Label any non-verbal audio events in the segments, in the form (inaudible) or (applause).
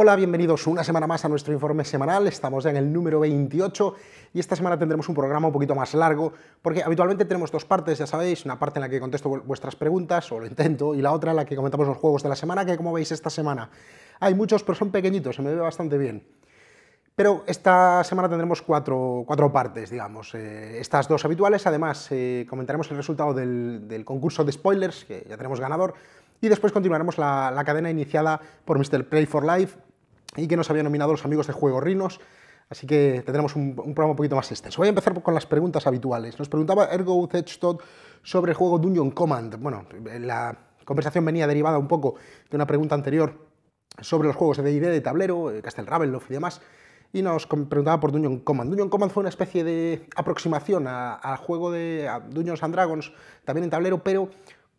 Hola, bienvenidos una semana más a nuestro informe semanal. Estamos ya en el número 28 y esta semana tendremos un programa un poquito más largo porque habitualmente tenemos dos partes, ya sabéis, una parte en la que contesto vuestras preguntas, o lo intento, y la otra en la que comentamos los juegos de la semana, que como veis esta semana hay muchos, pero son pequeñitos, se me ve bastante bien. Pero esta semana tendremos cuatro, cuatro partes, digamos. Eh, estas dos habituales, además eh, comentaremos el resultado del, concurso de spoilers, que ya tenemos ganador, y después continuaremos la, la cadena iniciada por Mr. Play for Life, y que nos habían nominado los amigos de Juego Rinos. Así que tendremos un, programa un poquito más extenso. Voy a empezar con las preguntas habituales. Nos preguntaba Ergo Zedstod sobre el juego Dungeon Command. Bueno, la conversación venía derivada un poco de una pregunta anterior sobre los juegos de D&D de tablero, eh, Castle Ravenloft y demás, y nos preguntaba por Dungeon Command. Dungeon Command fue una especie de aproximación al juego de Dungeons and Dragons, también en tablero, pero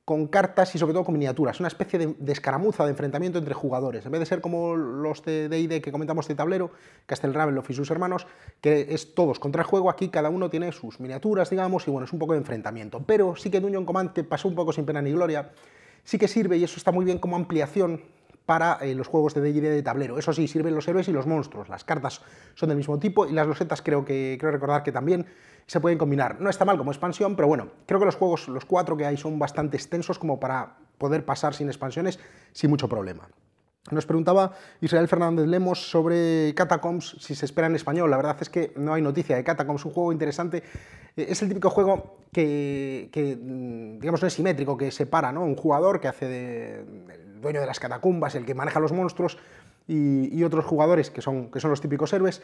con cartas y sobre todo con miniaturas, una especie de, escaramuza, de enfrentamiento entre jugadores. En vez de ser como los de D&D e que comentamos de tablero, Castle Ravenloft y sus hermanos, que es todos contra el juego, aquí cada uno tiene sus miniaturas, digamos, y bueno, es un poco de enfrentamiento. Pero sí que Dungeon Command, te pasó un poco sin pena ni gloria, sí que sirve, y eso está muy bien como ampliación para eh, los juegos de D&D de tablero. Eso sí, sirven los héroes y los monstruos. Las cartas son del mismo tipo y las losetas creo que creo recordar que también se pueden combinar. No está mal como expansión, pero bueno, creo que los juegos, los cuatro que hay, son bastante extensos como para poder pasar sin expansiones sin mucho problema. Nos preguntaba Israel Fernández Lemos sobre Catacombs, si se espera en español. La verdad es que no hay noticia de Catacombs, un juego interesante. Eh, es el típico juego que, mm, digamos, no es simétrico, que separa ¿no? un jugador que hace de, dueño de las catacumbas, el que maneja los monstruos, y, otros jugadores que son, que son los típicos héroes.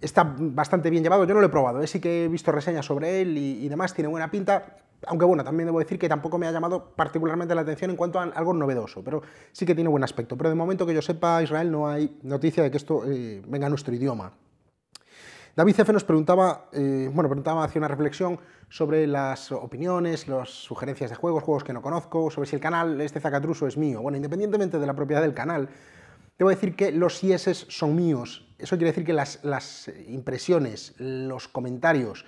Está bastante bien llevado, yo no lo he probado, ¿eh? sí que he visto reseñas sobre él y, demás, tiene buena pinta, aunque bueno, también debo decir que tampoco me ha llamado particularmente la atención en cuanto a algo novedoso, pero sí que tiene buen aspecto. Pero de momento que yo sepa, Israel no hay noticia de que esto eh, venga a nuestro idioma, David C.F. nos preguntaba, eh, bueno, preguntaba, hacía una reflexión sobre las opiniones, las sugerencias de juegos, juegos que no conozco, sobre si el canal, este Zacatruso, es mío. Bueno, independientemente de la propiedad del canal, debo decir que los IS son míos. Eso quiere decir que las, las impresiones, los comentarios,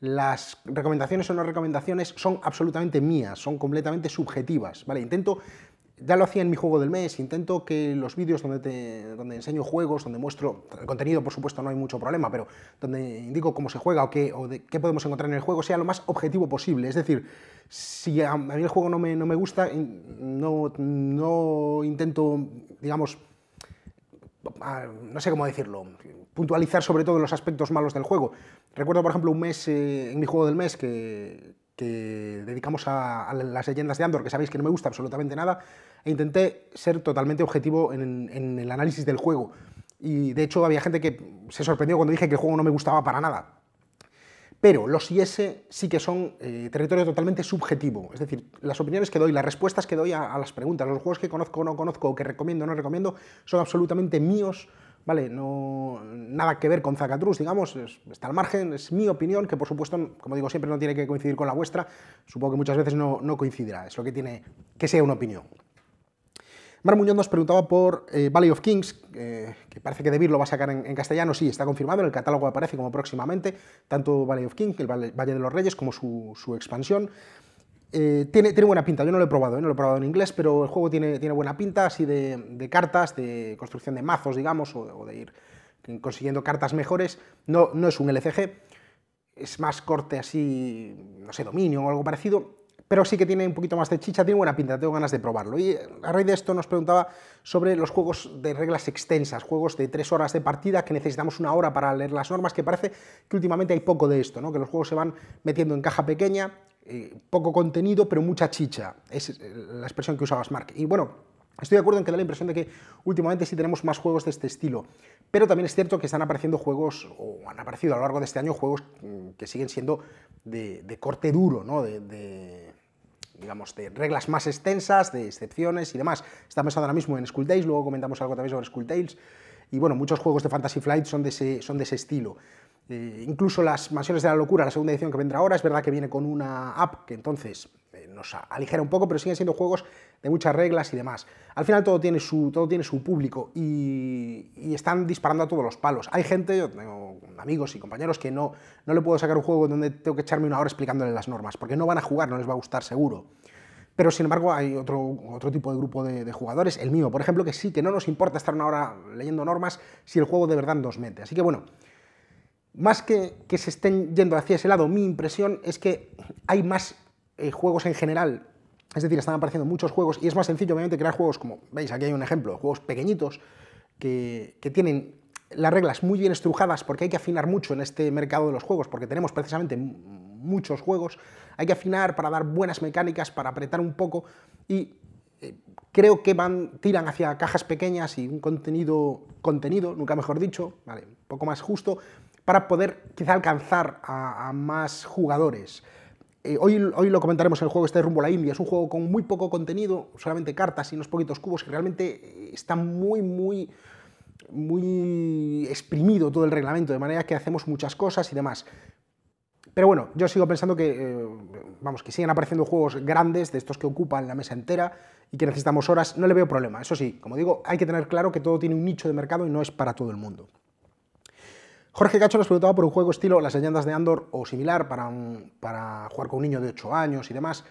las recomendaciones o no recomendaciones son absolutamente mías, son completamente subjetivas. ¿vale? Intento ya lo hacía en mi juego del mes, intento que los vídeos donde, te, donde enseño juegos, donde muestro el contenido, por supuesto, no hay mucho problema, pero donde indico cómo se juega o qué, podemos encontrar en el juego, sea lo más objetivo posible. Es decir, si a, mí el juego no me, gusta, no, no intento, digamos, no sé cómo decirlo, puntualizar sobre todo los aspectos malos del juego. Recuerdo, por ejemplo, un mes eh, en mi juego del mes que, que dedicamos a, las leyendas de Andor, que sabéis que no me gusta absolutamente nada, e intenté ser totalmente objetivo en, el análisis del juego. Y de hecho había gente que se sorprendió cuando dije que el juego no me gustaba para nada. Pero los IS sí que son eh, territorio totalmente subjetivo. Es decir, las opiniones que doy, las respuestas que doy a, las preguntas, los juegos que conozco o no conozco, o que recomiendo o no recomiendo, son absolutamente míos, ¿vale? No, nada que ver con Zacatrus, digamos, está al margen, es mi opinión, que por supuesto, como digo siempre, no tiene que coincidir con la vuestra, supongo que muchas veces no, no coincidirá, es lo que tiene que sea una opinión. Mar Muñoz nos preguntaba por eh, Valley of Kings, eh, que parece que debir lo va a sacar en, castellano, sí, está confirmado, en el catálogo aparece como próximamente, tanto Valley of Kings, el Valle de los Reyes, como su, su expansión. Eh, tiene, buena pinta, yo no lo he probado, ¿eh? no lo he probado en inglés, pero el juego tiene, tiene buena pinta, así de, cartas, de construcción de mazos, digamos, o, de ir consiguiendo cartas mejores. No, no es un LCG, es más corte así, no sé, dominio o algo parecido, pero sí que tiene un poquito más de chicha, tiene buena pinta, tengo ganas de probarlo. Y a raíz de esto nos preguntaba sobre los juegos de reglas extensas, juegos de tres horas de partida que necesitamos una hora para leer las normas, que parece que últimamente hay poco de esto, ¿no? que los juegos se van metiendo en caja pequeña, eh, poco contenido, pero mucha chicha. Es eh, la expresión que usaba Mark. Y bueno, estoy de acuerdo en que da la impresión de que últimamente sí tenemos más juegos de este estilo. Pero también es cierto que están apareciendo juegos, o han aparecido a lo largo de este año, juegos mm, que siguen siendo de, corte duro, ¿no? de, digamos, de reglas más extensas, de excepciones y demás. Estamos pensando ahora mismo en School luego comentamos algo también sobre School Tales. Y bueno, muchos juegos de Fantasy Flight son son de ese estilo. Eh, incluso las Mansiones de la Locura, la segunda edición que vendrá ahora, es verdad que viene con una app que entonces eh, nos aligera un poco, pero siguen siendo juegos de muchas reglas y demás. Al final todo tiene su, todo tiene su público y, están disparando a todos los palos. Hay gente, tengo amigos y compañeros que no, no le puedo sacar un juego donde tengo que echarme una hora explicándole las normas, porque no van a jugar, no les va a gustar seguro. Pero sin embargo hay otro, otro tipo de grupo de, de, jugadores, el mío, por ejemplo, que sí, que no nos importa estar una hora leyendo normas si el juego de verdad nos mete. Así que bueno, más que se estén yendo hacia ese lado, mi impresión es que hay más eh, juegos en general. Es decir, están apareciendo muchos juegos y es más sencillo, obviamente, crear juegos como, veis, aquí hay un ejemplo, juegos pequeñitos que, tienen las reglas muy bien estrujadas porque hay que afinar mucho en este mercado de los juegos, porque tenemos precisamente muchos juegos, hay que afinar para dar buenas mecánicas, para apretar un poco y eh, creo que van, tiran hacia cajas pequeñas y un contenido, contenido, nunca mejor dicho, vale, un poco más justo, para poder quizá alcanzar a, más jugadores. Eh, hoy, hoy, lo comentaremos el juego este de rumbo a la India. Es un juego con muy poco contenido, solamente cartas y unos poquitos cubos que realmente eh, está muy, muy, muy exprimido todo el reglamento, de manera que hacemos muchas cosas y demás. Pero bueno, yo sigo pensando que, eh, vamos, que siguen apareciendo juegos grandes de estos que ocupan la mesa entera y que necesitamos horas. No le veo problema. Eso sí, como digo, hay que tener claro que todo tiene un nicho de mercado y no es para todo el mundo. Jorge Cacho nos preguntaba por un juego estilo Las leyendas de Andor o similar para, para jugar con un niño de 8 años y demás.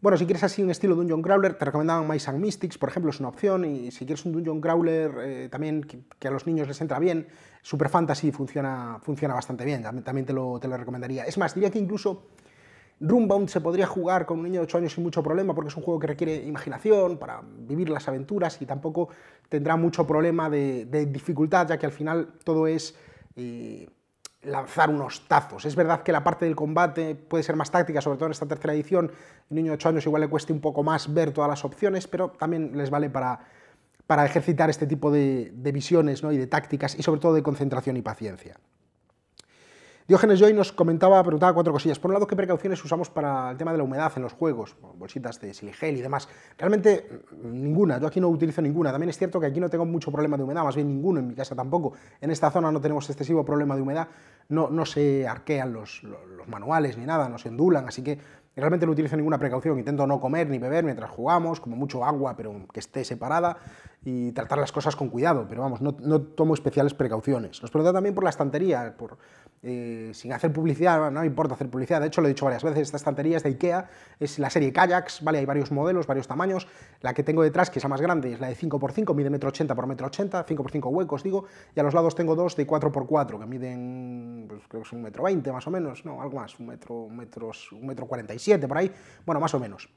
Bueno, si quieres así un estilo Dungeon Crawler, te recomendaban My and Mystics, por ejemplo, es una opción. Y si quieres un Dungeon Crawler eh, también que, a los niños les entra bien, Super Fantasy funciona, funciona bastante bien, también te lo, te Es más, diría que incluso Roombound se podría jugar con un niño de 8 años sin mucho problema porque es un juego que requiere imaginación para vivir las aventuras y tampoco tendrá mucho problema de dificultad, ya que al final todo es y lanzar unos tazos. Es verdad que la parte del combate puede ser más táctica, sobre todo en esta tercera edición. Un niño de 8 años igual le cueste un poco más ver todas las opciones, pero también les vale para, ejercitar este tipo de, visiones ¿no? y de tácticas y sobre todo de concentración y paciencia. Diógenes Joy nos comentaba, preguntaba cuatro cosillas. Por un lado, ¿qué precauciones usamos para el tema de la humedad en los juegos? Bolsitas de siligel y demás. Realmente mm, ninguna, yo aquí no utilizo ninguna. También es cierto que aquí no tengo mucho problema de humedad, más bien ninguno en mi casa tampoco. En esta zona no tenemos excesivo problema de humedad, no, se arquean los, los manuales ni nada, no se ondulan, así que realmente no utilizo ninguna precaución. Intento no comer ni beber mientras jugamos, como mucho agua, pero que esté separada y tratar las cosas con cuidado, pero vamos, no, no tomo especiales precauciones. Nos preguntan también por la estantería, por, eh, sin hacer publicidad, no me importa hacer publicidad, de hecho lo he dicho varias veces, esta estantería es de IKEA, es la serie Kayaks, ¿vale? Hay varios modelos, varios tamaños, la que tengo detrás, que es la más grande, es la de 5x5, mide 1,80 m por 1,80 m, 5x5 huecos, digo, y a los lados tengo dos de 4x4, que miden, pues creo que es 1,20 m más o menos, no, algo más, 1,47 metro, un metro por ahí, bueno, más o menos.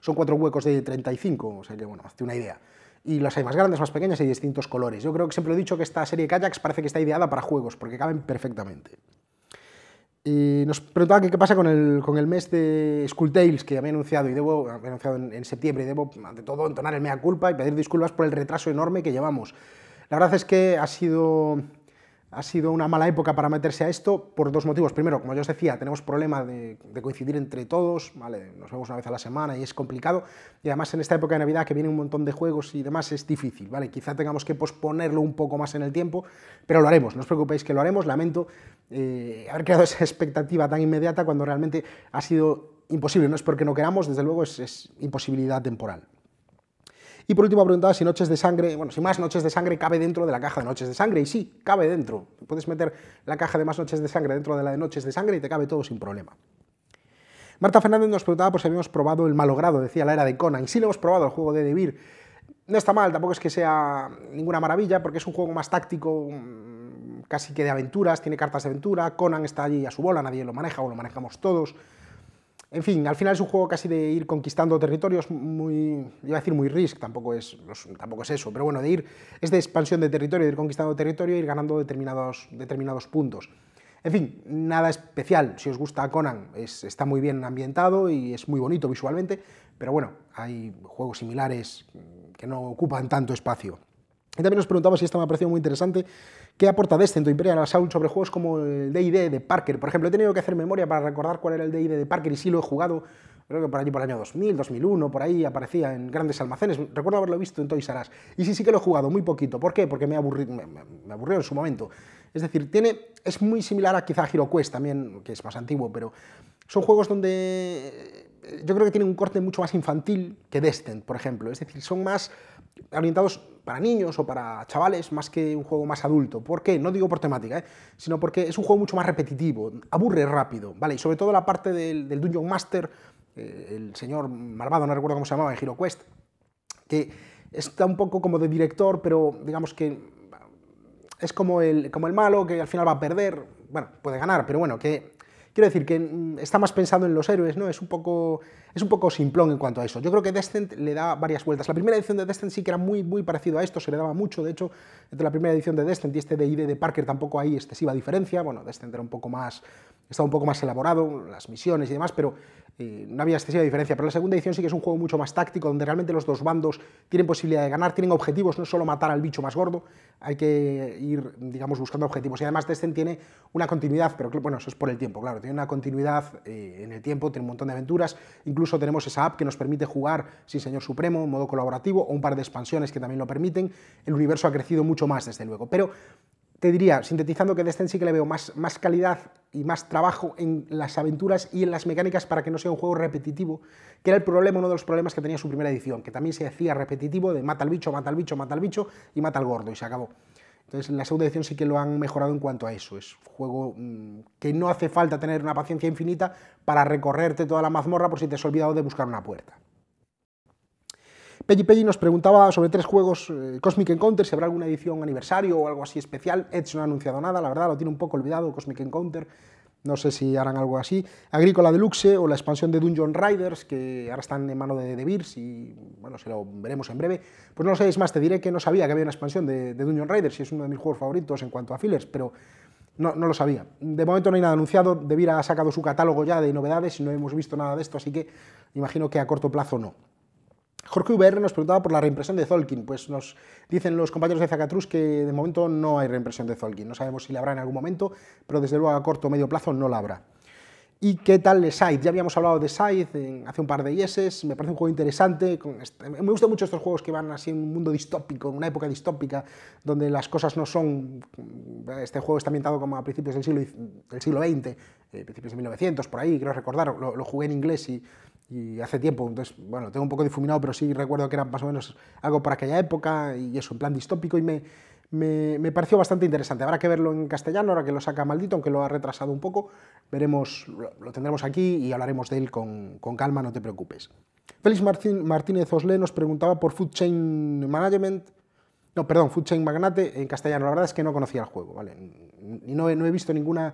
Son cuatro huecos de 35, o sea que, bueno, hace una idea y las hay más grandes, más pequeñas y distintos colores. Yo creo que siempre he dicho que esta serie de kayaks parece que está ideada para juegos, porque caben perfectamente. Y nos preguntaban qué pasa con el, con el mes de Tales, que había anunciado y debo anunciado en, en, septiembre y debo ante todo entonar el mea culpa y pedir disculpas por el retraso enorme que llevamos. La verdad es que ha sido ha sido una mala época para meterse a esto por dos motivos. Primero, como yo os decía, tenemos problema de, coincidir entre todos, ¿vale? nos vemos una vez a la semana y es complicado. Y además en esta época de Navidad que viene un montón de juegos y demás es difícil, ¿vale? Quizá tengamos que posponerlo un poco más en el tiempo, pero lo haremos, no os preocupéis que lo haremos. Lamento eh, haber creado (laughs) esa expectativa tan inmediata cuando realmente ha sido imposible. No es porque no queramos, desde luego es imposibilidad temporal. Y por último preguntaba si Noches de Sangre, bueno, si más Noches de Sangre cabe dentro de la caja de Noches de Sangre. Y sí, cabe dentro. Puedes meter la caja de más Noches de Sangre dentro de la de Noches de Sangre y te cabe todo sin problema. Marta Fernández nos preguntaba por si habíamos probado el malogrado, decía la era de Conan. Sí lo hemos probado, el juego de Devir. No está mal, tampoco es que sea ninguna maravilla, porque es un juego más táctico, mm, casi que de aventuras, tiene cartas de aventura. Conan está allí a su bola, nadie lo maneja o lo manejamos todos. En fin, al final es un juego casi de ir conquistando territorios muy, iba a decir muy risk, tampoco es, tampoco es eso, pero bueno, de ir, es de expansión de territorio, de ir conquistando territorio e ir ganando determinados, determinados puntos. En fin, nada especial, si os gusta Conan, está muy bien ambientado y es muy bonito visualmente, pero bueno, hay juegos similares que no ocupan tanto espacio. Y también nos preguntaba si esto me ha parecido muy interesante, ¿qué aporta Descent este o Imperial Assault sobre juegos como el D&D de Parker? Por ejemplo, he tenido que hacer memoria para recordar cuál era el D&D de Parker y sí lo he jugado, creo que por allí por el año 2000, 2001, por ahí aparecía en grandes almacenes. Recuerdo haberlo visto en Toys R Y sí, sí que lo he jugado, muy poquito. ¿Por qué? Porque me, aburrió en su momento. Es decir, tiene, es muy similar a quizá Hero Quest también, que es más antiguo, pero son juegos donde eh, yo creo que tienen un corte mucho más infantil que Descent, por ejemplo. Es decir, son más orientados para niños o para chavales más que un juego más adulto. ¿Por qué? No digo por temática, ¿eh? sino porque es un juego mucho más repetitivo, aburre rápido, ¿vale? Y sobre todo la parte del, Dungeon Master, eh, el señor malvado, no recuerdo cómo se llamaba, en Hero Quest, que está un poco como de director, pero digamos que es como el, como el malo que al final va a perder, bueno, puede ganar, pero bueno, que Quiero decir que mm, está más pensado en los héroes, ¿no? Es un poco, es un poco simplón en cuanto a eso. Yo creo que Descent le da varias vueltas. La primera edición de Descent sí que era muy, muy parecido a esto, se le daba mucho. De hecho, entre la primera edición de Descent y este de ID de Parker tampoco hay excesiva diferencia. Bueno, Descent era un poco más, estaba un poco más elaborado, las misiones y demás, pero no había excesiva diferencia, pero la segunda edición sí que es un juego mucho más táctico, donde realmente los dos bandos tienen posibilidad de ganar, tienen objetivos, no solo matar al bicho más gordo, hay que ir, digamos, buscando objetivos. Y además Descent tiene una continuidad, pero bueno, eso es por el tiempo, claro, tiene una continuidad eh, en el tiempo, tiene un montón de aventuras, incluso tenemos esa app que nos permite jugar sin Señor Supremo, en modo colaborativo, o un par de expansiones que también lo permiten, el universo ha crecido mucho más, desde luego, pero te diría, sintetizando que Descent este sí que le veo más, calidad y más trabajo en las aventuras y en las mecánicas para que no sea un juego repetitivo, que era el problema, uno de los problemas que tenía su primera edición, que también se hacía repetitivo de mata al bicho, mata al bicho, mata al bicho y mata al gordo y se acabó. Entonces, en la segunda edición sí que lo han mejorado en cuanto a eso. Es un juego mm, que no hace falta tener una paciencia infinita para recorrerte toda la mazmorra por si te has olvidado de buscar una puerta. Peggy Peggy nos preguntaba sobre tres juegos eh, Cosmic Encounter, si habrá alguna edición aniversario o algo así especial. Edge no ha anunciado nada, la verdad, lo tiene un poco olvidado, Cosmic Encounter. No sé si harán algo así. Agrícola Deluxe o la expansión de Dungeon Riders, que ahora están en mano de De Beers y bueno, se lo veremos en breve. Pues no sé, es más, te diré que no sabía que había una expansión de, de Dungeon Riders y es uno de mis juegos favoritos en cuanto a fillers, pero no, no lo sabía. De momento no hay nada anunciado. De ha sacado su catálogo ya de novedades y no hemos visto nada de esto, así que imagino que a corto plazo no. Jorge VR nos preguntaba por la reimpresión de Zolkin. Pues nos dicen los compañeros de Zacatrus que de momento no hay reimpresión de Zolkin. No sabemos si la habrá en algún momento, pero desde luego a corto o medio plazo no la habrá. ¿Y qué tal Scythe? Ya habíamos hablado de Scythe hace un par de yeses, me parece un juego interesante. Este, me gustan mucho estos juegos que van así en un mundo distópico, en una época distópica, donde las cosas no son... Este juego está ambientado como a principios del siglo, XX, eh, principios de 1900, por ahí, creo recordar, lo jugué en inglés y y hace tiempo, entonces, bueno, tengo un poco difuminado, pero sí recuerdo que era más o menos algo para aquella época y eso, en plan distópico, y me, pareció bastante interesante. Habrá que verlo en castellano, ahora que lo saca maldito, aunque lo ha retrasado un poco, veremos, lo, tendremos aquí y hablaremos de él con, calma, no te preocupes. Félix Martínez Oslé nos preguntaba por Food Chain Management, no, perdón, Food Chain Magnate en castellano, la verdad es que no conocía el juego, ¿vale? Y no, no he visto ninguna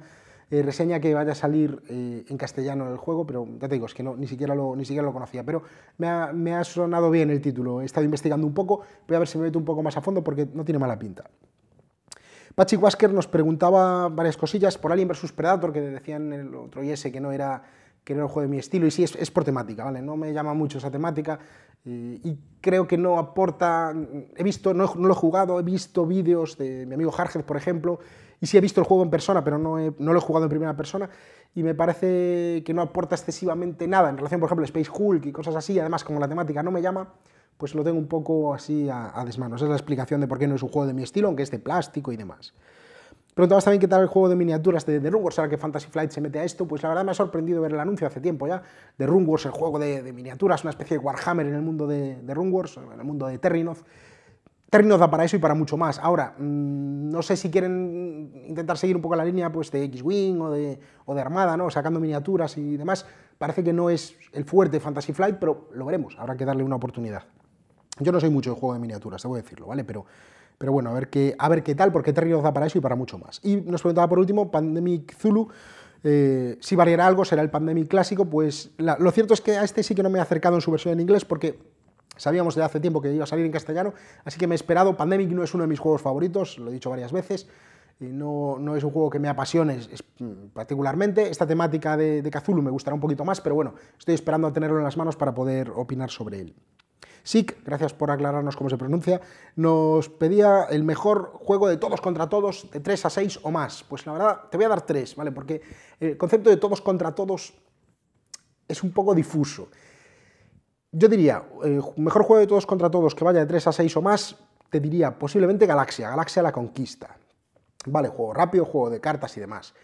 eh, reseña que vaya a salir eh, en castellano el juego, pero ya te digo, es que no, ni, siquiera lo, ni siquiera lo conocía. Pero me ha, sonado bien el título, he estado investigando un poco, voy a ver si me meto un poco más a fondo porque no tiene mala pinta. Pachi Wasker nos preguntaba varias cosillas por Alien vs Predator, que decían en el otro IS que no era que era el juego de mi estilo, y sí, es, por temática, ¿vale? No me llama mucho esa temática eh, y, creo que no aporta... He visto, no, lo he jugado, he visto vídeos de mi amigo Jargez, por ejemplo, y sí he visto el juego en persona, pero no, lo he jugado en primera persona, y me parece que no aporta excesivamente nada en relación, por ejemplo, a Space Hulk y cosas así, además como la temática no me llama, pues lo tengo un poco así a, desmanos. es la explicación de por qué no es un juego de mi estilo, aunque es de plástico y demás. Preguntabas también qué tal el juego de miniaturas de The Room Wars, ahora que Fantasy Flight se mete a esto, pues la verdad me ha sorprendido ver el anuncio hace tiempo ya, de Room Wars, el juego de, miniaturas, una especie de Warhammer en el mundo de, de Room Wars, en el mundo de Terrinoth, términos da para eso y para mucho más. Ahora, mm, no sé si quieren intentar seguir un poco la línea pues, de X-Wing o de, Armada, ¿no? sacando miniaturas y demás. Parece que no es el fuerte Fantasy Flight, pero lo veremos. Habrá que darle una oportunidad. Yo no soy mucho de juego de miniaturas, a decirlo, ¿vale? Pero, pero bueno, a ver, qué, a ver qué tal, porque términos da para eso y para mucho más. Y nos preguntaba por último, Pandemic Zulu. Eh, si variará algo, será el Pandemic clásico. Pues lo cierto es que a este sí que no me he acercado en su versión en inglés, porque Sabíamos de hace tiempo que iba a salir en castellano, así que me he esperado. Pandemic no es uno de mis juegos favoritos, lo he dicho varias veces. Y no, es un juego que me apasione mm, particularmente. Esta temática de, de me gustará un poquito más, pero bueno, estoy esperando a tenerlo en las manos para poder opinar sobre él. Sik, gracias por aclararnos cómo se pronuncia, nos pedía el mejor juego de todos contra todos, de 3 a 6 o más. Pues la verdad, te voy a dar 3, ¿vale? Porque el concepto de todos contra todos es un poco difuso yo diría, mejor juego de todos contra todos que vaya de 3 a 6 o más, te diría posiblemente Galaxia, Galaxia la Conquista. Vale, juego rápido, juego de cartas y demás.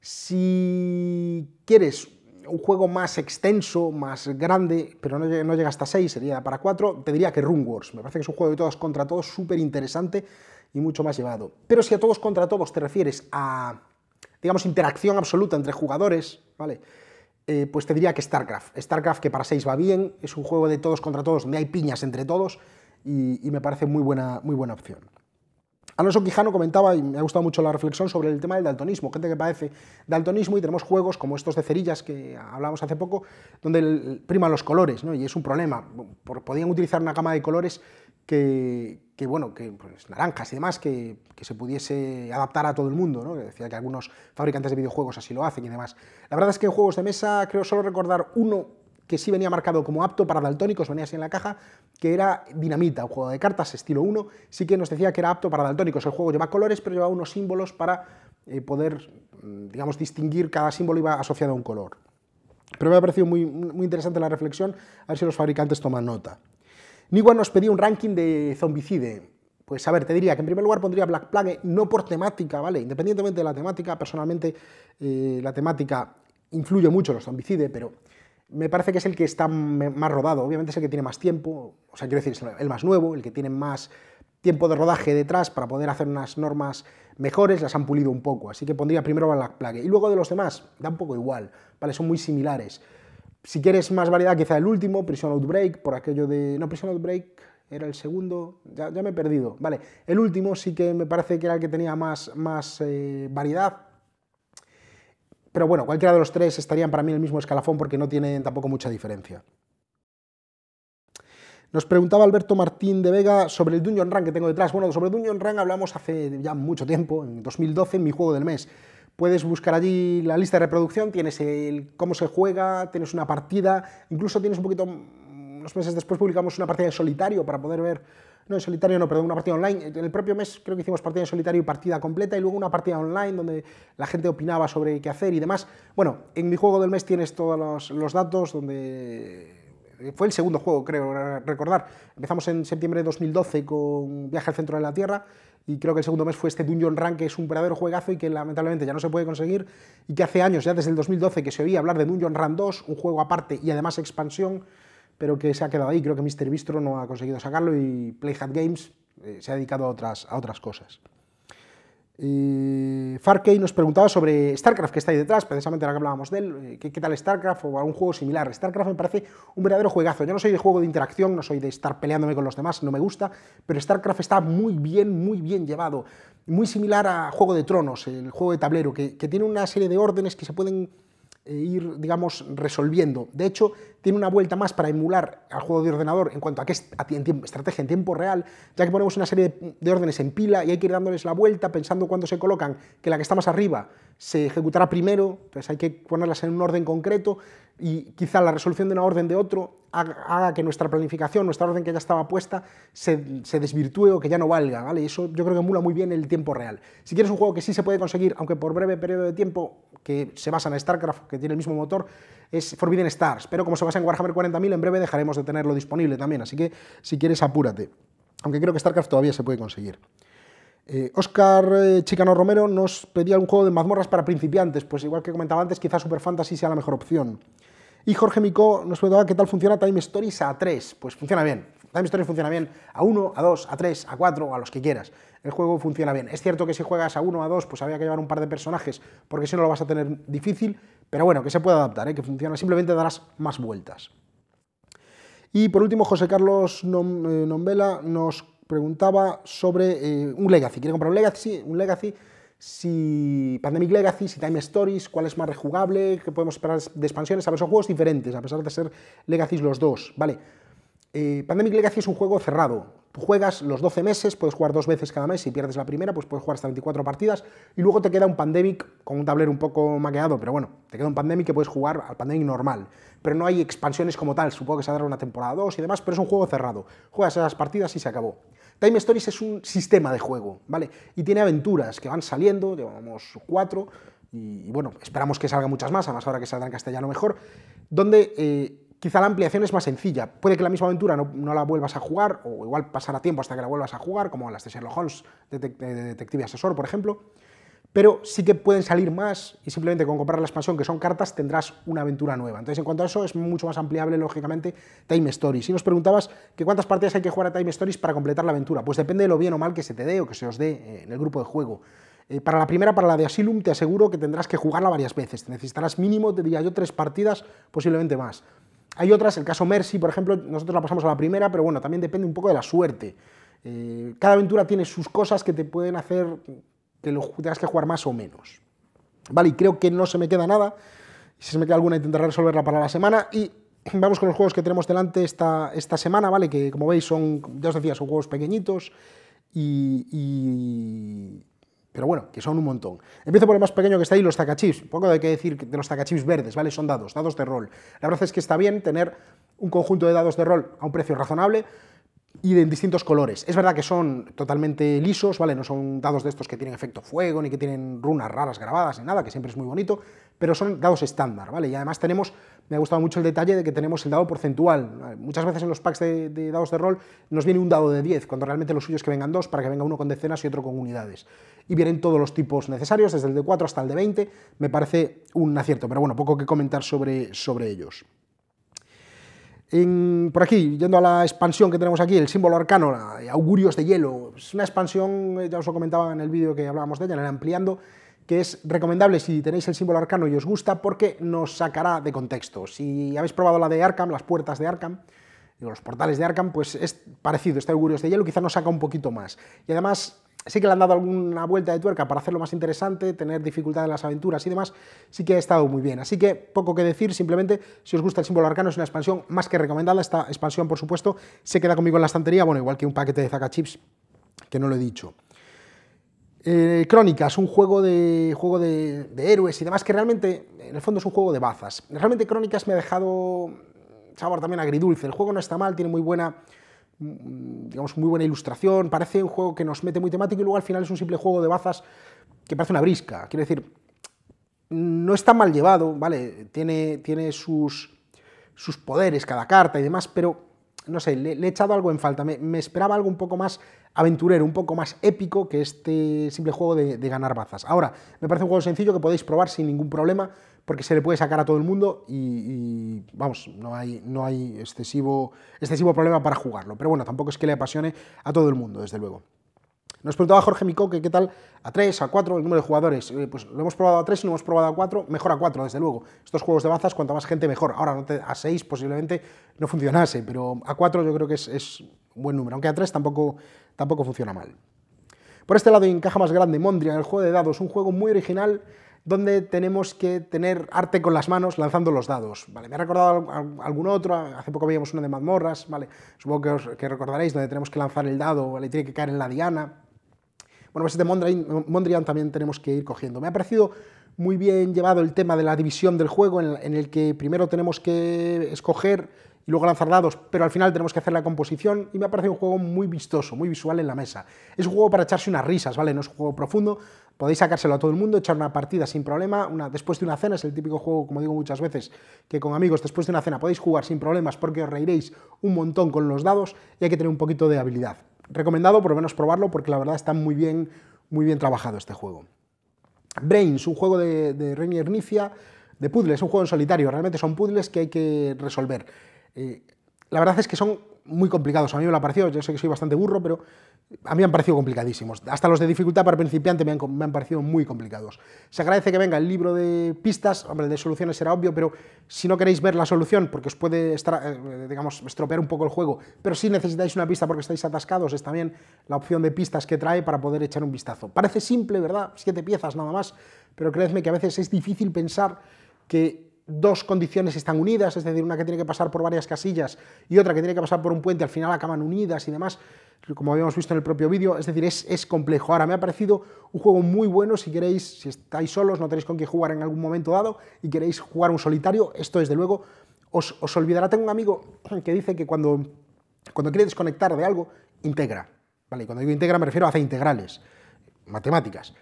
Si quieres un juego más extenso, más grande, pero no, llega hasta 6, sería para 4, te diría que Rune Wars. Me parece que es un juego de todos contra todos súper interesante y mucho más llevado. Pero si a todos contra todos te refieres a, digamos, interacción absoluta entre jugadores, ¿vale? Eh, pues te diría que StarCraft. StarCraft que para 6 va bien, es un juego de todos contra todos, donde hay piñas entre todos y, me parece muy buena, muy buena opción. Alonso Quijano comentaba, y me ha gustado mucho la reflexión sobre el tema del daltonismo, gente que padece daltonismo y tenemos juegos como estos de cerillas que hablábamos hace poco, donde priman los colores, ¿no? y es un problema. Podían utilizar una gama de colores que, bueno, que pues, naranjas y demás, que, se pudiese adaptar a todo el mundo, ¿no? decía que algunos fabricantes de videojuegos así lo hacen y demás. La verdad es que en juegos de mesa creo solo recordar uno que sí venía marcado como apto para daltónicos, venía así en la caja, que era Dinamita, un juego de cartas estilo 1, sí que nos decía que era apto para daltónicos. El juego lleva colores, pero llevaba unos símbolos para eh, poder, mm, digamos, distinguir cada símbolo iba asociado a un color. Pero me ha parecido muy, muy interesante la reflexión, a ver si los fabricantes toman nota igual nos pedía un ranking de zombicide. Pues a ver, te diría que en primer lugar pondría Black Plague, no por temática, ¿vale? Independientemente de la temática, personalmente eh, la temática influye mucho en los zombicide, pero me parece que es el que está más rodado. Obviamente es el que tiene más tiempo, o sea, quiero decir, es el más nuevo, el que tiene más tiempo de rodaje detrás para poder hacer unas normas mejores, las han pulido un poco. Así que pondría primero Black Plague. Y luego de los demás, da un poco igual, ¿vale? Son muy similares. Si quieres más variedad, quizá el último, Prison Outbreak, por aquello de... No, Prison Outbreak era el segundo, ya, me he perdido. Vale, el último sí que me parece que era el que tenía más, más eh, variedad. Pero bueno, cualquiera de los tres estarían para mí en el mismo escalafón porque no tienen tampoco mucha diferencia. Nos preguntaba Alberto Martín de Vega sobre el Dungeon Run que tengo detrás. Bueno, sobre Dungeon Run hablamos hace ya mucho tiempo, en 2012, en mi juego del mes. Puedes buscar allí la lista de reproducción, tienes el cómo se juega, tienes una partida, incluso tienes un poquito, mm, unos meses después publicamos una partida de solitario para poder ver, no en solitario no, perdón, una partida online. En el propio mes creo que hicimos partida en solitario y partida completa y luego una partida online donde la gente opinaba sobre qué hacer y demás. Bueno, en mi juego del mes tienes todos los datos donde fue el segundo juego, creo recordar. Empezamos en septiembre de 2012 con Viaje al Centro de la Tierra y creo que el segundo mes fue este Dungeon Run, que es un verdadero juegazo y que lamentablemente ya no se puede conseguir y que hace años, ya desde el 2012, que se oía hablar de Dungeon Run 2, un juego aparte y además expansión, pero que se ha quedado ahí. Creo que Mr. Bistro no ha conseguido sacarlo y Playhat Games eh, se ha dedicado a otras, a otras cosas. Eh, Farkey nos preguntaba sobre StarCraft, que está ahí detrás, precisamente ahora que hablábamos de él, eh, ¿qué, tal StarCraft o algún juego similar? StarCraft me parece un verdadero juegazo. Yo no soy de juego de interacción, no soy de estar peleándome con los demás, no me gusta, pero StarCraft está muy bien, muy bien llevado. Muy similar a Juego de Tronos, el juego de tablero, que tiene una serie de órdenes que se pueden e ir, digamos, resolviendo. De hecho, tiene una vuelta más para emular al juego de ordenador en cuanto a qué estrategia en tiempo real, ya que ponemos una serie de, órdenes en pila y hay que ir dándoles la vuelta pensando cuándo se colocan, que la que está más arriba se ejecutará primero, pues hay que ponerlas en un orden concreto y quizá la resolución de una orden de otro haga, que nuestra planificación, nuestra orden que ya estaba puesta, se, se, desvirtúe o que ya no valga, ¿vale? eso yo creo que emula muy bien el tiempo real. Si quieres un juego que sí se puede conseguir, aunque por breve periodo de tiempo, que se basan en StarCraft, que tiene el mismo motor, es Forbidden Stars, pero como se basa en Warhammer 40.000, en breve dejaremos de tenerlo disponible también, así que si quieres apúrate, aunque creo que StarCraft todavía se puede conseguir. Eh, Oscar eh, Chicano Romero nos pedía un juego de mazmorras para principiantes, pues igual que comentaba antes, quizás Super Fantasy sea la mejor opción. Y Jorge Mico nos preguntaba qué tal funciona Time Stories a 3. Pues funciona bien. Time Stories funciona bien a 1, a 2, a 3, a 4 a los que quieras el juego funciona bien. Es cierto que si juegas a uno, a dos, pues había que llevar un par de personajes, porque si no lo vas a tener difícil, pero bueno, que se puede adaptar, ¿eh? que funciona, simplemente darás más vueltas. Y por último, José Carlos eh, Nombela nos preguntaba sobre eh, un Legacy. ¿Quiere comprar un Legacy? Un Legacy si Pandemic Legacy, si Time Stories, cuál es más rejugable, qué podemos esperar de expansiones. A ver, son juegos diferentes, a pesar de ser Legacy los dos, ¿vale? Pandemic Legacy es un juego cerrado, juegas los 12 meses, puedes jugar dos veces cada mes, si pierdes la primera, pues puedes jugar hasta 24 partidas, y luego te queda un Pandemic con un tablero un poco maqueado, pero bueno, te queda un Pandemic que puedes jugar al Pandemic normal, pero no hay expansiones como tal, supongo que saldrá una temporada 2 y demás, pero es un juego cerrado, juegas esas partidas y se acabó. Time Stories es un sistema de juego, ¿vale? Y tiene aventuras que van saliendo, llevamos cuatro, y, bueno, esperamos que salgan muchas más, además ahora que salga en castellano mejor, donde... Eh, Quizá la ampliación es más sencilla. Puede que la misma aventura no, la vuelvas a jugar, o igual pasará tiempo hasta que la vuelvas a jugar, como las de Sherlock Holmes, de, Detective Detective Asesor, por ejemplo. Pero sí que pueden salir más y simplemente con comprar la expansión, que son cartas, tendrás una aventura nueva. Entonces, en cuanto a eso, es mucho más ampliable, lógicamente, Time Stories. Si nos preguntabas que cuántas partidas hay que jugar a Time Stories para completar la aventura, pues depende de lo bien o mal que se te dé o que se os dé eh, en el grupo de juego. Eh, para la primera, para la de Asylum, te aseguro que tendrás que jugarla varias veces. necesitarás mínimo, diría yo, tres partidas, posiblemente más. Hay otras, el caso Mercy, por ejemplo, nosotros la pasamos a la primera, pero bueno, también depende un poco de la suerte. Eh, cada aventura tiene sus cosas que te pueden hacer que lo tengas que jugar más o menos. Vale, y creo que no se me queda nada. Si se me queda alguna, intentaré resolverla para la semana. Y (clears throat) vamos con los juegos que tenemos delante esta, esta semana, ¿vale? Que como veis son, ya os decía, son juegos pequeñitos y pero bueno, que son un montón. Empiezo por el más pequeño que está ahí, los tacachips. Poco hay que decir de los tacachips verdes, ¿vale? Son dados, dados de rol. La verdad es que está bien tener un conjunto de dados de rol a un precio razonable, y de distintos colores. Es verdad que son totalmente lisos, ¿vale? No son dados de estos que tienen efecto fuego, ni que tienen runas raras grabadas, ni nada, que siempre es muy bonito, pero son dados estándar, ¿vale? Y además tenemos, me ha gustado mucho el detalle de que tenemos el dado porcentual. Muchas veces en los packs de, dados de rol nos viene un dado de 10, cuando realmente los suyos es que vengan dos, para que venga uno con decenas y otro con unidades. Y vienen todos los tipos necesarios, desde el de 4 hasta el de 20, me parece un acierto, pero bueno, poco que comentar sobre, sobre ellos por aquí, yendo a la expansión que tenemos aquí, el símbolo arcano, augurios de hielo, es una expansión, eh, ya os lo comentaba en el vídeo que hablábamos de ella, en el ampliando, que es recomendable si tenéis el símbolo arcano y os gusta porque nos sacará de contexto. Si habéis probado la de Arkham, las puertas de Arkham, los portales de Arkham, pues es parecido, este augurios de hielo quizá nos saca un poquito más. Y además Sí que le han dado alguna vuelta de tuerca para hacerlo más interesante, tener dificultad en las aventuras y demás, sí que ha estado muy bien. Así que poco que decir, simplemente si os gusta el símbolo arcano es una expansión más que recomendada, esta expansión por supuesto se queda conmigo en la estantería, bueno, igual que un paquete de Chips, que no lo he dicho. Eh, Crónicas, un juego, de, juego de, de héroes y demás, que realmente en el fondo es un juego de bazas. Realmente Crónicas me ha dejado sabor también agridulce, el juego no está mal, tiene muy buena Mm, digamos, muy buena ilustración, parece un juego que nos mete muy temático y luego al final es un simple juego de bazas que parece una brisca. Quiero decir, no está mal llevado, ¿vale? Tiene, tiene sus, sus poderes cada carta y demás, pero no sé, le, he echado algo en falta. Me, esperaba algo un poco más aventurero, un poco más épico que este simple juego de, ganar bazas. Ahora, me parece un juego sencillo que podéis probar sin ningún problema, porque se le puede sacar a todo el mundo y, y vamos, no hay, no hay excesivo, excesivo problema para jugarlo. Pero bueno, tampoco es que le apasione a todo el mundo, desde luego. Nos preguntaba Jorge Micó que qué tal a 3, a 4, el número de jugadores. Eh, pues lo hemos probado a 3 y lo hemos probado a 4, mejor a 4, desde luego. Estos juegos de bazas, cuanta más gente, mejor. Ahora a 6 posiblemente no funcionase, pero a 4 yo creo que es, un buen número, aunque a 3 tampoco, tampoco funciona mal. Por este lado en caja más grande Mondrian, el juego de dados, un juego muy original donde tenemos que tener arte con las manos lanzando los dados. Vale, me ha recordado algún otro, hace poco veíamos uno de mazmorras, vale, supongo que, recordaréis, donde tenemos que lanzar el dado, le tiene que caer en la diana. Bueno, pues de este Mondrian, también tenemos que ir cogiendo. Me ha parecido muy bien llevado el tema de la división del juego, en, el que primero tenemos que escoger y luego lanzar dados, pero al final tenemos que hacer la composición y me ha parecido un juego muy vistoso, muy visual en la mesa. Es un juego para echarse unas risas, ¿vale? No es un juego profundo, podéis sacárselo a todo el mundo, echar una partida sin problema, después de una cena, es el típico juego, como digo muchas veces, que con amigos después de una cena podéis jugar sin problemas porque os reiréis un montón con los dados y hay que tener un poquito de habilidad recomendado por lo menos probarlo porque la verdad está muy bien, muy bien trabajado este juego. Brains, un juego de, de y Ernicia, de puzzles, un juego en solitario, realmente son puzzles que hay que resolver. Eh, la verdad es que son muy complicados. A mí me lo ha parecido, yo sé que soy bastante burro, pero a mí me han parecido complicadísimos. Hasta los de dificultad para principiante me han, parecido muy complicados. Se agradece que venga el libro de pistas, hombre, de soluciones será obvio, pero si no queréis ver la solución, porque os puede estar, eh, digamos, estropear un poco el juego, pero si necesitáis una pista porque estáis atascados, es también la opción de pistas que trae para poder echar un vistazo. Parece simple, ¿verdad? Siete piezas nada más, pero creedme que a veces es difícil pensar que dos condiciones están unidas, es decir, una que tiene que pasar por varias casillas y otra que tiene que pasar por un puente, al final acaban unidas y demás, como habíamos visto en el propio vídeo, es decir, es, complejo. Ahora me ha parecido un juego muy bueno si queréis, si estáis solos, no tenéis con qué jugar en algún momento dado y queréis jugar un solitario, esto desde luego os, os olvidará. Tengo un amigo que dice que cuando, cuando quiere desconectar de algo, integra. Vale, y cuando digo integra me refiero a hacer integrales, matemáticas.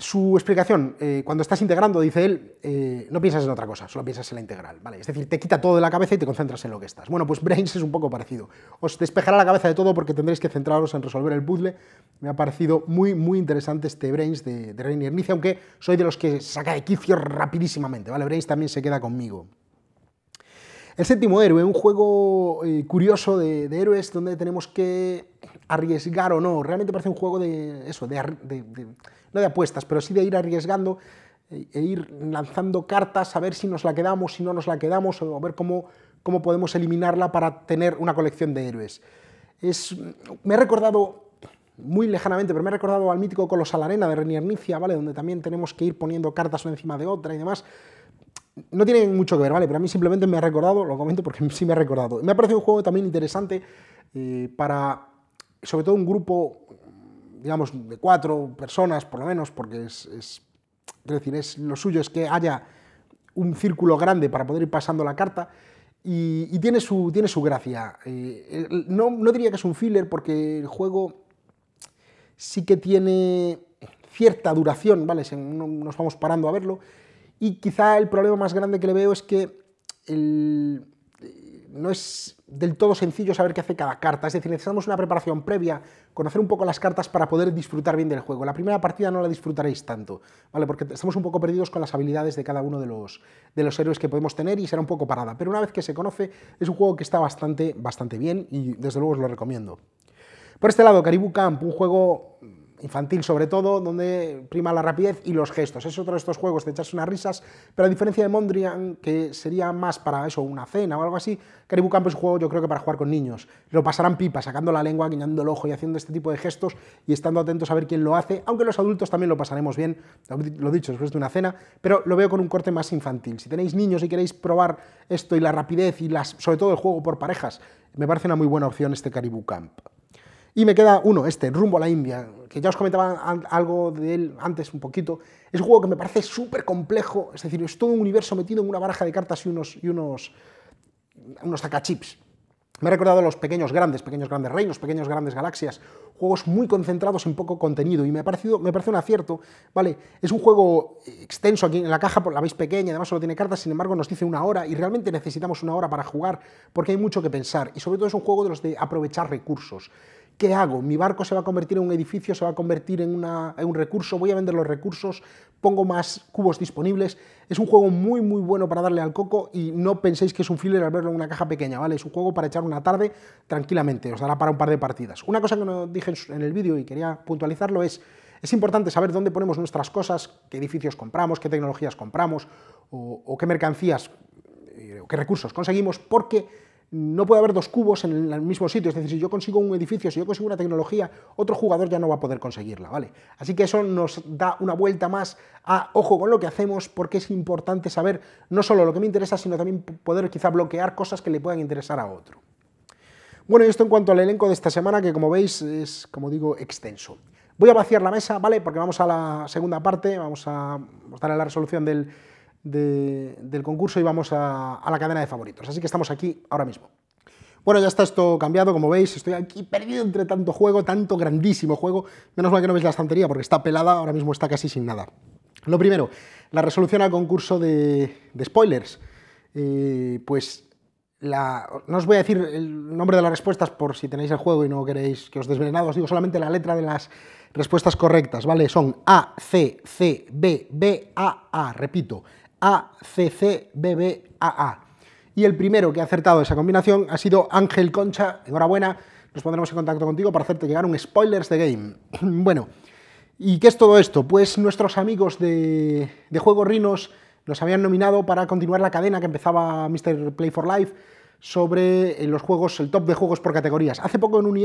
Su explicación, eh, cuando estás integrando, dice él, eh, no piensas en otra cosa, solo piensas en la integral, ¿vale? Es decir, te quita todo de la cabeza y te concentras en lo que estás. Bueno, pues Brains es un poco parecido. Os despejará la cabeza de todo porque tendréis que centraros en resolver el puzzle. Me ha parecido muy, muy interesante este Brains de, de y aunque soy de los que saca de quicio rapidísimamente, ¿vale? Brains también se queda conmigo. El séptimo héroe, un juego eh, curioso de, héroes donde tenemos que arriesgar o no. Realmente parece un juego de eso, de, de, no de apuestas, pero sí de ir arriesgando eh, e ir lanzando cartas a ver si nos la quedamos, si no nos la quedamos, o a ver cómo, cómo podemos eliminarla para tener una colección de héroes. Es, me he recordado muy lejanamente, pero me ha recordado al mítico Colosal Arena de Renier ¿vale? Donde también tenemos que ir poniendo cartas una encima de otra y demás. No tiene mucho que ver, ¿vale? Pero a mí simplemente me ha recordado, lo comento porque (laughs) sí me ha recordado. Me ha parecido un juego también interesante eh, para, sobre todo, un grupo digamos, de cuatro personas por lo menos, porque es, es, decir, es lo suyo es que haya un círculo grande para poder ir pasando la carta. Y, tiene, su, tiene su gracia. Eh, no, diría que es un filler porque el juego sí que tiene cierta duración, ¿vale? nos vamos parando a verlo. Y quizá el problema más grande que le veo es que eh, no es del todo sencillo saber qué hace cada carta, es decir, necesitamos una preparación previa, conocer un poco las cartas para poder disfrutar bien del juego. La primera partida no la disfrutaréis tanto, ¿vale? Porque estamos un poco perdidos con las habilidades de cada uno de los, de los héroes que podemos tener y será un poco parada, pero una vez que se conoce es un juego que está bastante, bastante bien y desde luego os lo recomiendo. Por este lado, Caribou Camp, un juego infantil sobre todo, donde prima la rapidez y los gestos. Es otro de estos juegos de echarse unas risas, pero a diferencia de Mondrian, que sería más para eso, una cena o algo así, Caribou Camp es un juego yo creo que para jugar con niños. Lo pasarán pipa, sacando la lengua, guiñando el ojo y haciendo este tipo de gestos y estando atentos a ver quién lo hace, aunque los adultos también lo pasaremos bien, lo dicho, después de una cena, pero lo veo con un corte más infantil. Si tenéis niños y queréis probar esto y la rapidez y las, sobre todo el juego por parejas, me parece una muy buena opción este Caribou Camp. Y me queda uno, este, Rumbo a la India, que ya os comentaba algo de él antes un poquito. Es un juego que me parece súper complejo, es decir, es todo un universo metido en una baraja de cartas y unos, y unos, unos Me ha recordado a los pequeños grandes, pequeños grandes reinos, pequeños grandes galaxias, juegos muy concentrados en poco contenido y me, ha parecido, me parece un acierto, ¿vale? Es un juego extenso aquí en la caja, la veis pequeña, además solo tiene cartas, sin embargo nos dice una hora y realmente necesitamos una hora para jugar porque hay mucho que pensar y sobre todo es un juego de los de aprovechar recursos. ¿Qué hago? ¿Mi barco se va a convertir en un edificio? ¿Se va a convertir en, un recurso? ¿Voy a vender los recursos? ¿Pongo más cubos disponibles? Es un juego muy, muy bueno para darle al coco y no penséis que es un filler al verlo en una caja pequeña, ¿vale? Es un juego para echar una tarde tranquilamente, os dará para un par de partidas. Una cosa que no dije en el vídeo y quería puntualizarlo es... Es importante saber dónde ponemos nuestras cosas, qué edificios compramos, qué tecnologías compramos o, o qué mercancías eh, o qué recursos conseguimos, porque no puede haber dos cubos en el mismo sitio. Es decir, si yo consigo un edificio, si yo consigo una tecnología, otro jugador ya no va a poder conseguirla, ¿vale? Así que eso nos da una vuelta más a ojo con lo que hacemos, porque es importante saber no solo lo que me interesa, sino también poder quizá bloquear cosas que le puedan interesar a otro. Bueno, y esto en cuanto al elenco de esta semana, que como veis es, como digo, extenso. Voy a vaciar la mesa, ¿vale? Porque vamos a la segunda parte, vamos a darle la resolución del del concurso y vamos a, la cadena de favoritos. Así que estamos aquí ahora mismo. Bueno, ya está esto cambiado, como veis, estoy aquí perdido entre tanto juego, tanto grandísimo juego. Menos mal que no veis la estantería porque está pelada, ahora mismo está casi sin nada. Lo primero, la resolución al concurso de, spoilers. Eh, pues no os voy a decir el nombre de las respuestas por si tenéis el juego y no queréis que os desvenenado. os digo solamente la letra de las respuestas correctas, ¿vale? Son A, C, C, B, B, A, A, repito, ACCBBAA. Y el primero que ha acertado esa combinación ha sido Ángel Concha. Enhorabuena, nos pondremos en contacto contigo para hacerte llegar un spoilers de game. (clears throat) bueno, ¿y qué es todo esto? Pues nuestros amigos de, Juegos Juego Rinos nos habían nominado para continuar la cadena que empezaba Mr. Play for Life sobre eh, los juegos, el top de juegos por categorías. Hace poco en un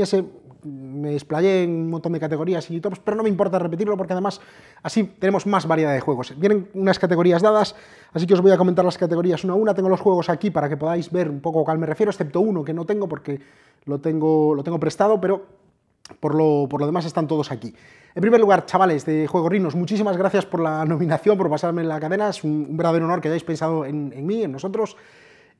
me explayé en un montón de categorías y tops, pero no me importa repetirlo porque además así tenemos más variedad de juegos. Vienen unas categorías dadas, así que os voy a comentar las categorías una a una. Tengo los juegos aquí para que podáis ver un poco a cuál me refiero, excepto uno que no tengo porque lo tengo, lo tengo prestado, pero por lo, demás están todos aquí. En primer lugar, chavales de Juego Rinos, muchísimas gracias por la nominación, por pasarme en la cadena. Es un, un verdadero honor que hayáis pensado en mí, en nosotros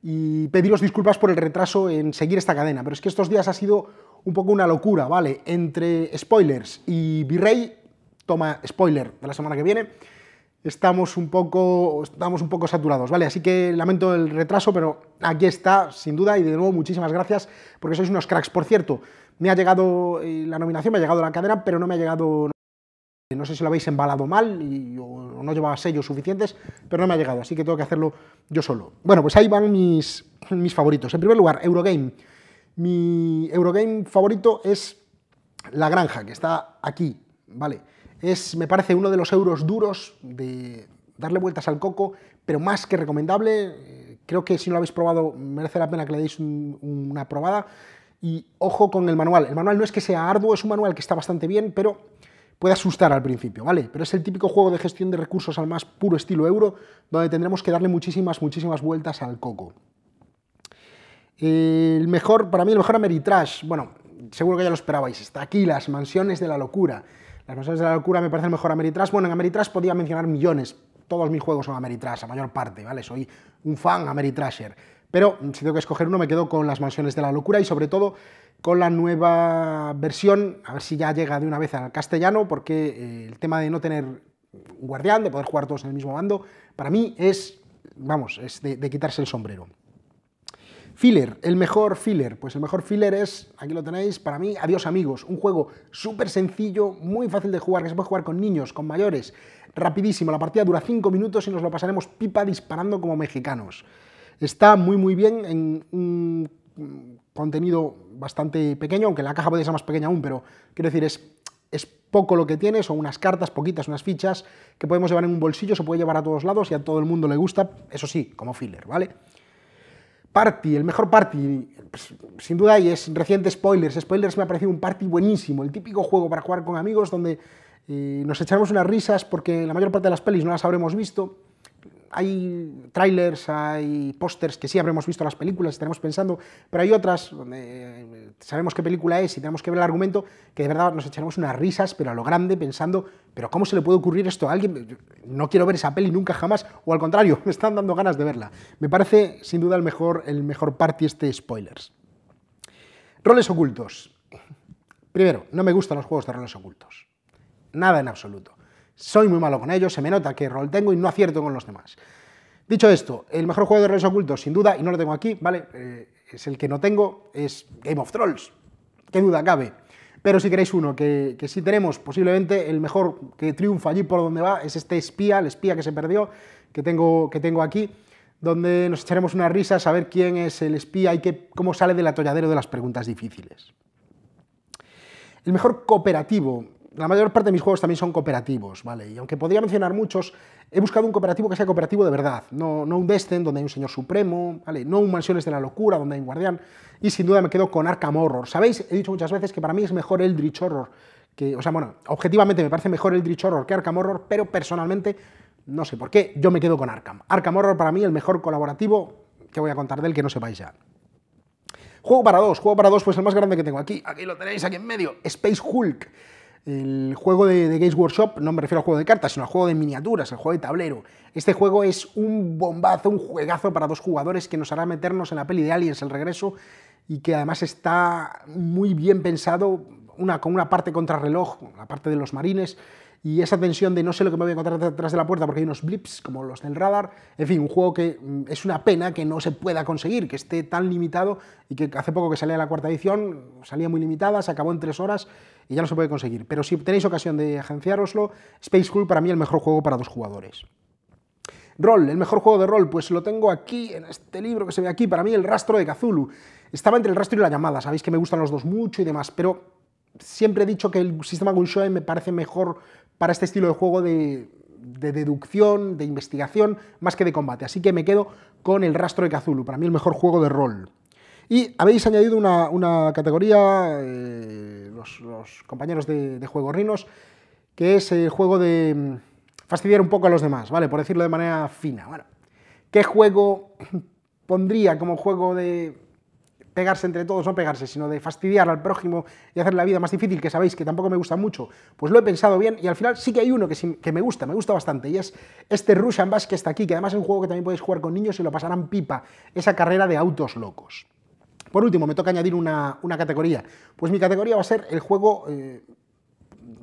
y pediros disculpas por el retraso en seguir esta cadena, pero es que estos días ha sido un poco una locura, ¿vale? Entre spoilers y Virrey, toma spoiler de la semana que viene, estamos un poco, estamos un poco saturados, ¿vale? Así que lamento el retraso, pero aquí está, sin duda, y de nuevo muchísimas gracias porque sois unos cracks. Por cierto, me ha llegado eh, la nominación, me ha llegado la cadena, pero no me ha llegado no sé si lo habéis embalado mal o no llevaba sellos suficientes, pero no me ha llegado, así que tengo que hacerlo yo solo. Bueno, pues ahí van mis, mis favoritos. En primer lugar, Eurogame. Mi Eurogame favorito es La Granja, que está aquí, ¿vale? Es, me parece, uno de los euros duros de darle vueltas al coco, pero más que recomendable. Eh, creo que si no lo habéis probado, merece la pena que le deis una probada. Y ojo con el manual. El manual no es que sea arduo, es un manual que está bastante bien, pero Puede asustar al principio, ¿vale? Pero es el típico juego de gestión de recursos al más puro estilo euro, donde tendremos que darle muchísimas, muchísimas vueltas al coco. El mejor, para mí, el mejor Ameritrash, bueno, seguro que ya lo esperabais, está aquí, las mansiones de la locura. Las mansiones de la locura me parece el mejor Ameritrash. Bueno, en Ameritrash podía mencionar millones, todos mis juegos son Ameritrash, la mayor parte, ¿vale? Soy un fan Ameritrasher pero mm, si tengo que escoger uno, me quedo con las mansiones de la locura y sobre todo con la nueva versión, a ver si ya llega de una vez al castellano, porque eh, el tema de no tener un guardián, de poder jugar todos en el mismo bando, para mí es, vamos, es de, de quitarse el sombrero. Filler, el mejor filler. Pues el mejor filler es, aquí lo tenéis, para mí, Adiós Amigos. Un juego súper sencillo, muy fácil de jugar, que se puede jugar con niños, con mayores. Rapidísimo, la partida dura 5 minutos y nos lo pasaremos pipa disparando como mexicanos. Está muy muy bien en un contenido bastante pequeño, aunque la caja puede ser más pequeña aún, pero quiero decir, es, es poco lo que tiene, son unas cartas, poquitas, unas fichas, que podemos llevar en un bolsillo, se puede llevar a todos lados y a todo el mundo le gusta, eso sí, como filler, ¿vale? Party, el mejor party, pues, sin duda, y es reciente Spoilers. Spoilers me ha parecido un party buenísimo, el típico juego para jugar con amigos donde eh, nos echamos unas risas porque la mayor parte de las pelis no las habremos visto hay trailers, hay pósters que sí habremos visto las películas, estaremos pensando, pero hay otras donde eh, sabemos qué película es y tenemos que ver el argumento, que de verdad nos echaremos unas risas, pero a lo grande, pensando, pero ¿cómo se le puede ocurrir esto a alguien? No quiero ver esa peli nunca jamás, o al contrario, (laughs) me están dando ganas de verla. Me parece sin duda el mejor, el mejor party este spoilers. Roles ocultos. Primero, no me gustan los juegos de roles ocultos. Nada en absoluto soy muy malo con ellos, se me nota que rol tengo y no acierto con los demás. Dicho esto, el mejor juego de roles ocultos, sin duda, y no lo tengo aquí, ¿vale? Eh, es el que no tengo, es Game of Thrones. Qué duda cabe. Pero si queréis uno que, sí tenemos, posiblemente el mejor que triunfa allí por donde va es este espía, el espía que se perdió, que tengo, que tengo aquí, donde nos echaremos una risa a saber quién es el espía y cómo sale del atolladero de las preguntas difíciles. El mejor cooperativo, la mayor parte de mis juegos también son cooperativos, ¿vale? Y aunque podría mencionar muchos, he buscado un cooperativo que sea cooperativo de verdad, no, no un Destin, donde hay un señor supremo, ¿vale? No un Mansiones de la Locura, donde hay un guardián, y sin duda me quedo con Arkham Horror. Sabéis, he dicho muchas veces que para mí es mejor Eldritch Horror, que, o sea, bueno, objetivamente me parece mejor Eldritch Horror que Arkham Horror, pero personalmente, no sé por qué, yo me quedo con Arkham. Arkham Horror para mí el mejor colaborativo que voy a contar del que no sepáis ya. Juego para dos, juego para dos, pues el más grande que tengo aquí, aquí lo tenéis, aquí en medio, Space Hulk el juego de, Games Workshop, no me refiero al juego de cartas, sino al juego de miniaturas, el juego de tablero. Este juego es un bombazo, un juegazo para dos jugadores que nos hará meternos en la peli de Aliens, el regreso, y que además está muy bien pensado, con una parte contrarreloj, la parte de los marines, y esa tensión de no sé lo que me voy a encontrar detrás de la puerta porque hay unos blips como los del radar, en fin, un juego que mm, es una pena que no se pueda conseguir, que esté tan limitado y que hace poco que salía la cuarta edición, salía muy limitada, se acabó en tres horas y ya no se puede conseguir. Pero si tenéis ocasión de agenciároslo, Space Cool para mí el mejor juego para dos jugadores. Rol, el mejor juego de rol, pues lo tengo aquí, en este libro que se ve aquí, para mí el rastro de Cthulhu. Estaba entre el rastro y la llamada, sabéis que me gustan los dos mucho y demás, pero siempre he dicho que el sistema Gunshoe me parece mejor para este estilo de juego de, deducción, de investigación, más que de combate. Así que me quedo con el rastro de Kazulu, para mí el mejor juego de rol. Y habéis añadido una, categoría, eh, los, compañeros de, Juego Rinos, que es el juego de mm, fastidiar un poco a los demás, ¿vale? Por decirlo de manera fina. ¿qué juego pondría como juego de pegarse entre todos, no pegarse, sino de fastidiar al prójimo y hacer la vida más difícil, que sabéis que tampoco me gusta mucho, pues lo he pensado bien y al final sí que hay uno que, que me gusta, me gusta bastante, y es este Rush and que está aquí, que además es un juego que también podéis jugar con niños y lo pasarán pipa, esa carrera de autos locos. Por último, me toca añadir una, categoría. Pues mi categoría va a ser el juego, eh,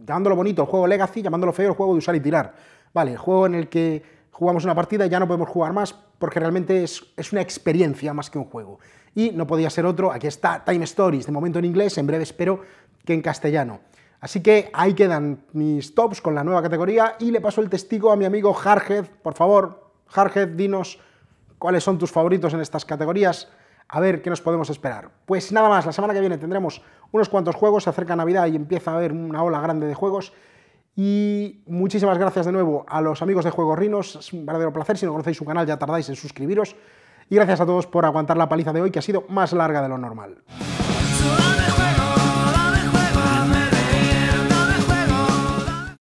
llamándolo bonito, el juego Legacy, llamándolo feo, el juego de usar y tirar. Vale, el juego en el que jugamos una partida y ya no podemos jugar más porque realmente es, es una experiencia más que un juego. Y no podía ser otro, aquí está Time Stories, de momento en inglés, en breve espero que en castellano. Así que ahí quedan mis tops con la nueva categoría y le paso el testigo a mi amigo Jarhead. Por favor, Jarhead, dinos cuáles son tus favoritos en estas categorías. A ver qué nos podemos esperar. Pues nada más, la semana que viene tendremos unos cuantos juegos, se acerca Navidad y empieza a haber una ola grande de juegos. Y muchísimas gracias de nuevo a los amigos de Juegos Rinos, es un verdadero placer, si no conocéis su canal ya tardáis en suscribiros. Y gracias a todos por aguantar la paliza de hoy, que ha sido más larga de lo normal.